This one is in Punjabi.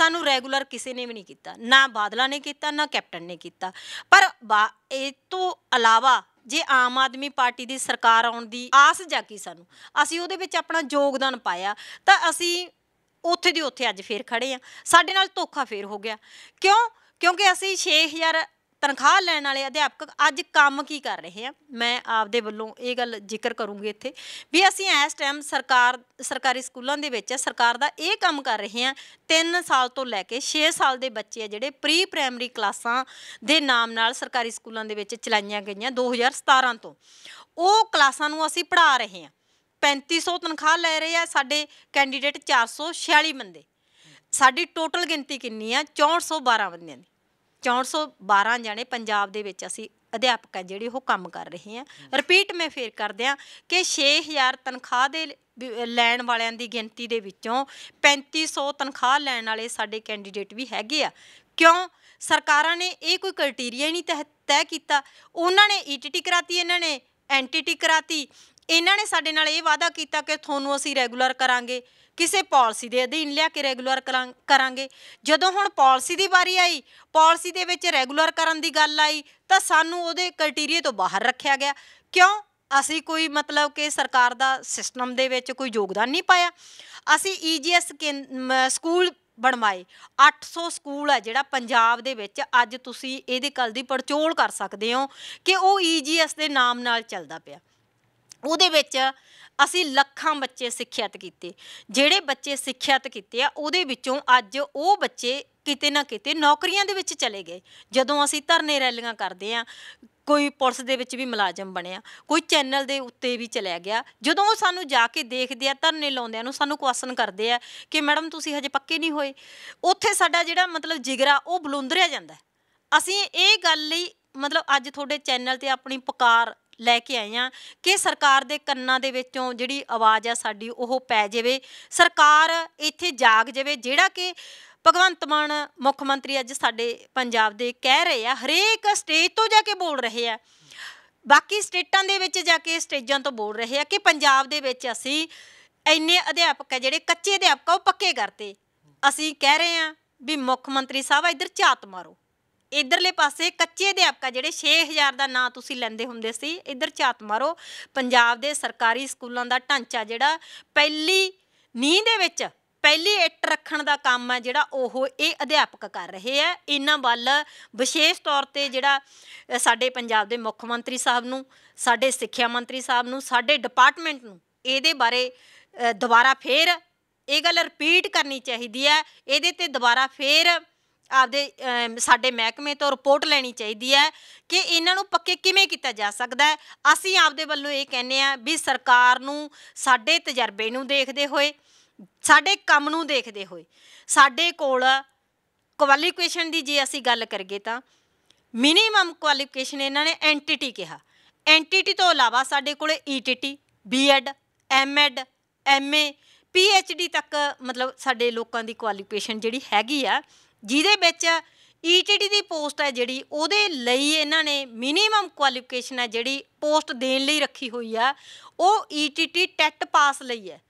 ਸਾਨੂੰ ਰੈਗੂਲਰ ਕਿਸੇ ਨੇ ਵੀ ਨਹੀਂ ਕੀਤਾ ਨਾ ਬਾਦਲਾ ਨੇ ਕੀਤਾ ਨਾ ਕੈਪਟਨ ਨੇ ਕੀਤਾ ਪਰ ਇਹ ਤੋਂ ਇਲਾਵਾ ਜੇ ਆਮ ਆਦਮੀ ਪਾਰਟੀ ਦੀ ਸਰਕਾਰ ਆਉਣ ਦੀ ਆਸ ਜਾਗੀ ਸਾਨੂੰ ਅਸੀਂ ਉਹਦੇ ਵਿੱਚ ਆਪਣਾ ਯੋਗਦਾਨ ਪਾਇਆ ਤਾਂ ਅਸੀਂ ਉੱਥੇ ਦੀ ਉੱਥੇ ਅੱਜ ਫੇਰ ਖੜੇ ਆ ਸਾਡੇ ਨਾਲ ਧੋਖਾ ਫੇਰ ਹੋ ਗਿਆ ਕਿਉਂ ਕਿਉਂਕਿ ਅਸੀਂ 6000 ਤਨਖਾਹ ਲੈਣ ਵਾਲੇ ਅਧਿਆਪਕ ਅੱਜ ਕੰਮ ਕੀ ਕਰ ਰਹੇ ਆ ਮੈਂ ਆਪਦੇ ਵੱਲੋਂ ਇਹ ਗੱਲ ਜ਼ਿਕਰ ਕਰੂੰਗੀ ਇੱਥੇ ਵੀ ਅਸੀਂ ਇਸ ਟਾਈਮ ਸਰਕਾਰ ਸਰਕਾਰੀ ਸਕੂਲਾਂ ਦੇ ਵਿੱਚ ਸਰਕਾਰ ਦਾ ਇਹ ਕੰਮ ਕਰ ਰਹੇ ਆ 3 ਸਾਲ ਤੋਂ ਲੈ ਕੇ 6 ਸਾਲ ਦੇ ਬੱਚੇ ਆ ਜਿਹੜੇ ਪ੍ਰੀ ਪ੍ਰਾਇਮਰੀ ਕਲਾਸਾਂ ਦੇ ਨਾਮ ਨਾਲ ਸਰਕਾਰੀ ਸਕੂਲਾਂ ਦੇ ਵਿੱਚ ਚਲਾਈਆਂ ਗਈਆਂ 2017 ਤੋਂ ਉਹ ਕਲਾਸਾਂ ਨੂੰ ਅਸੀਂ ਪੜ੍ਹਾ ਰਹੇ ਆ 3500 ਤਨਖਾਹ ਲੈ ਰਹੇ ਆ ਸਾਡੇ ਕੈਂਡੀਡੇਟ 446 ਬੰਦੇ ਸਾਡੀ ਟੋਟਲ ਗਿਣਤੀ ਕਿੰਨੀ ਆ 6412 ਬੰਦਿਆਂ ਦੀ 412 ਜਣੇ ਪੰਜਾਬ ਦੇ ਵਿੱਚ ਅਸੀਂ ਅਧਿਆਪਕ ਹੈ ਜਿਹੜੇ ਉਹ ਕੰਮ ਕਰ ਰਹੇ ਆ ਰਿਪੀਟ ਮੈਂ ਫੇਰ ਕਰਦੇ ਆ ਕਿ 6000 ਤਨਖਾਹ ਦੇ ਲੈਣ ਵਾਲਿਆਂ ਦੀ ਗਿਣਤੀ ਦੇ ਵਿੱਚੋਂ 3500 ਤਨਖਾਹ ਲੈਣ ਵਾਲੇ ਸਾਡੇ ਕੈਂਡੀਡੇਟ ਵੀ ਹੈਗੇ ਆ ਕਿਉਂ ਸਰਕਾਰਾਂ ਨੇ ਇਹ ਕੋਈ ਕ੍ਰਾਈਟੇਰੀਆ ਨਹੀਂ ਤੈਅ ਕੀਤਾ ਉਹਨਾਂ ਨੇ ਈਟੀਟੀ e ਕਰਾਤੀ ਇਹਨਾਂ ਨੇ ਐਂਟੀਟੀ ਕਰਾਤੀ ਇਹਨਾਂ ਨੇ ਸਾਡੇ ਨਾਲ ਇਹ ਵਾਅਦਾ ਕੀਤਾ ਕਿ ਤੁਹਾਨੂੰ ਅਸੀਂ ਰੈਗੂਲਰ ਕਰਾਂਗੇ ਕਿਸੇ ਪਾਲਿਸੀ ਦੇ ਅਧੀਨ ਲਿਆ ਕੇ ਰੈਗੂਲਰ ਕਰਾਂਗੇ ਜਦੋਂ ਹੁਣ ਪਾਲਿਸੀ ਦੀ ਵਾਰੀ ਆਈ ਪਾਲਿਸੀ ਦੇ ਵਿੱਚ ਰੈਗੂਲਰ ਕਰਨ ਦੀ ਗੱਲ ਆਈ ਤਾਂ ਸਾਨੂੰ ਉਹਦੇ ਕ੍ਰਾਈਟੇਰੀਆ ਤੋਂ ਬਾਹਰ ਰੱਖਿਆ ਗਿਆ ਕਿਉਂ ਅਸੀਂ ਕੋਈ ਮਤਲਬ ਕਿ ਸਰਕਾਰ ਦਾ ਸਿਸਟਮ ਦੇ ਵਿੱਚ ਕੋਈ ਯੋਗਦਾਨ ਨਹੀਂ ਪਾਇਆ ਅਸੀਂ ਈਜੀਐਸ ਸਕੂਲ ਬਣਵਾਏ 800 ਸਕੂਲ ਆ ਜਿਹੜਾ ਪੰਜਾਬ ਦੇ ਵਿੱਚ ਅੱਜ ਤੁਸੀਂ ਇਹਦੇ ਕੱਲ ਦੀ ਪੜਚੋਲ ਕਰ ਸਕਦੇ ਹੋ ਕਿ ਉਹ ਈਜੀਐਸ ਦੇ ਨਾਮ ਨਾਲ ਚੱਲਦਾ ਪਿਆ ਉਹਦੇ ਵਿੱਚ ਅਸੀਂ ਲੱਖਾਂ ਬੱਚੇ ਸਿੱਖਿਅਤ ਕੀਤੇ ਜਿਹੜੇ ਬੱਚੇ ਸਿੱਖਿਅਤ ਕੀਤੇ ਆ ਉਹਦੇ ਵਿੱਚੋਂ ਅੱਜ ਉਹ ਬੱਚੇ ਕਿਤੇ ਨਾ ਕਿਤੇ ਨੌਕਰੀਆਂ ਦੇ ਵਿੱਚ ਚਲੇ ਗਏ ਜਦੋਂ ਅਸੀਂ ਧਰਨੇ ਰੈਲੀਆਂ ਕਰਦੇ ਆ ਕੋਈ ਪੁਲਿਸ ਦੇ ਵਿੱਚ ਵੀ ਮੁਲਾਜ਼ਮ ਬਣਿਆ ਕੋਈ ਚੈਨਲ ਦੇ ਉੱਤੇ ਵੀ ਚਲਿਆ ਗਿਆ ਜਦੋਂ ਉਹ ਸਾਨੂੰ ਜਾ ਕੇ ਦੇਖਦੇ ਆ ਧਰਨੇ ਲਾਉਂਦਿਆਂ ਨੂੰ ਸਾਨੂੰ ਕੁਐਸਚਨ ਕਰਦੇ ਆ ਕਿ ਮੈਡਮ ਤੁਸੀਂ ਹਜੇ ਪੱਕੇ ਨਹੀਂ ਹੋਏ ਉੱਥੇ ਸਾਡਾ ਜਿਹੜਾ ਮਤਲਬ ਜਿਗਰਾ ਉਹ ਬਲੁੰਦਰਿਆ ਜਾਂਦਾ ਅਸੀਂ ਇਹ ਗੱਲ ਲਈ ਮਤਲਬ ਅੱਜ ਤੁਹਾਡੇ ਚੈਨਲ ਤੇ ਆਪਣੀ ਪੁਕਾਰ ਲੈ ਕੇ ਆਏ ਆ ਕਿ ਸਰਕਾਰ ਦੇ ਕੰਨਾਂ ਦੇ ਵਿੱਚੋਂ ਜਿਹੜੀ ਆਵਾਜ਼ ਆ ਸਾਡੀ ਉਹ ਪੈ ਜਾਵੇ ਸਰਕਾਰ ਇੱਥੇ ਜਾਗ ਜਾਵੇ ਜਿਹੜਾ ਕਿ ਭਗਵੰਤ ਮਾਨ ਮੁੱਖ ਮੰਤਰੀ ਅੱਜ ਸਾਡੇ ਪੰਜਾਬ ਦੇ ਕਹਿ ਰਹੇ ਆ ਹਰੇਕ ਸਟੇਜ ਤੋਂ ਜਾ ਕੇ ਬੋਲ ਰਹੇ ਆ ਬਾਕੀ ਸਟੇਟਾਂ ਦੇ ਵਿੱਚ ਜਾ ਕੇ ਸਟੇਜਾਂ ਤੋਂ ਬੋਲ ਰਹੇ ਆ ਕਿ ਪੰਜਾਬ ਦੇ ਵਿੱਚ ਅਸੀਂ ਇੰਨੇ ਅਧਿਆਪਕ ਆ ਜਿਹੜੇ ਕੱਚੇ ਅਧਿਆਪਕ ਉਹ ਪੱਕੇ ਕਰਤੇ ਅਸੀਂ ਕਹਿ ਰਹੇ ਆ ਵੀ ਮੁੱਖ ਮੰਤਰੀ ਸਾਹਿਬ ਇੱਧਰ ਝਾਤ ਮਾਰੋ ਇਧਰਲੇ ਪਾਸੇ ਕੱਚੇ ਅਧਿਆਪਕਾ ਜਿਹੜੇ 6000 ਦਾ ਨਾਂ ਤੁਸੀਂ ਲੈਂਦੇ ਹੁੰਦੇ ਸੀ ਇਧਰ ਝਾਤ ਮਾਰੋ ਪੰਜਾਬ ਦੇ ਸਰਕਾਰੀ ਸਕੂਲਾਂ ਦਾ ਢਾਂਚਾ ਜਿਹੜਾ ਪਹਿਲੀ ਨੀਂਹ ਦੇ ਵਿੱਚ ਪਹਿਲੀ ਇੱਟ ਰੱਖਣ ਦਾ ਕੰਮ ਹੈ ਜਿਹੜਾ ਉਹ ਇਹ ਅਧਿਆਪਕ ਕਰ ਰਹੇ ਆ ਇਹਨਾਂ ਵੱਲ ਵਿਸ਼ੇਸ਼ ਤੌਰ ਤੇ ਜਿਹੜਾ ਸਾਡੇ ਪੰਜਾਬ ਦੇ ਮੁੱਖ ਮੰਤਰੀ ਸਾਹਿਬ ਨੂੰ ਸਾਡੇ ਸਿੱਖਿਆ ਮੰਤਰੀ ਸਾਹਿਬ ਨੂੰ ਸਾਡੇ ਡਿਪਾਰਟਮੈਂਟ ਨੂੰ ਇਹਦੇ ਬਾਰੇ ਦੁਬਾਰਾ ਫੇਰ ਇਹ ਗੱਲ ਰਿਪੀਟ ਕਰਨੀ ਚਾਹੀਦੀ ਹੈ ਇਹਦੇ ਤੇ ਦੁਬਾਰਾ ਫੇਰ ਆਪਦੇ ਸਾਡੇ ਮਹਿਕਮੇ ਤੋਂ ਰਿਪੋਰਟ ਲੈਣੀ ਚਾਹੀਦੀ ਹੈ ਕਿ ਇਹਨਾਂ ਨੂੰ ਪੱਕੇ ਕਿਵੇਂ ਕੀਤਾ ਜਾ ਸਕਦਾ ਹੈ ਅਸੀਂ ਆਪਦੇ ਵੱਲੋਂ ਇਹ ਕਹਿੰਨੇ ਆ ਵੀ ਸਰਕਾਰ ਨੂੰ ਸਾਡੇ ਤਜਰਬੇ ਨੂੰ ਦੇਖਦੇ ਹੋਏ ਸਾਡੇ ਕੰਮ ਨੂੰ ਦੇਖਦੇ ਹੋਏ ਸਾਡੇ ਕੋਲ ਕੁਆਲੀਫਿਕੇਸ਼ਨ ਦੀ ਜੇ ਅਸੀਂ ਗੱਲ ਕਰਗੇ ਤਾਂ ਮਿਨੀਮਮ ਕੁਆਲੀਫਿਕੇਸ਼ਨ ਇਹਨਾਂ ਨੇ ਐਂਟੀਟੀ ਕਿਹਾ ਐਂਟੀਟੀ ਤੋਂ ਇਲਾਵਾ ਸਾਡੇ ਕੋਲ ETT BEd MEd MA PhD ਤੱਕ ਮਤਲਬ ਸਾਡੇ ਲੋਕਾਂ ਦੀ ਕੁਆਲੀਫਿਕੇਸ਼ਨ ਜਿਹੜੀ ਹੈਗੀ ਆ ਜਿਹਦੇ ਵਿੱਚ ਈਟੀਟੀ e ਦੀ ਪੋਸਟ ਹੈ ਜਿਹੜੀ ਉਹਦੇ ਲਈ ਇਹਨਾਂ ਨੇ ਮਿਨੀਮਮ ਕੁਆਲੀਫਿਕੇਸ਼ਨ ਹੈ ਜਿਹੜੀ ਪੋਸਟ ਦੇਣ ਲਈ ਰੱਖੀ ਹੋਈ ਆ ਉਹ ਈਟੀਟੀ ਟੈਟ ਪਾਸ ਲਈ ਹੈ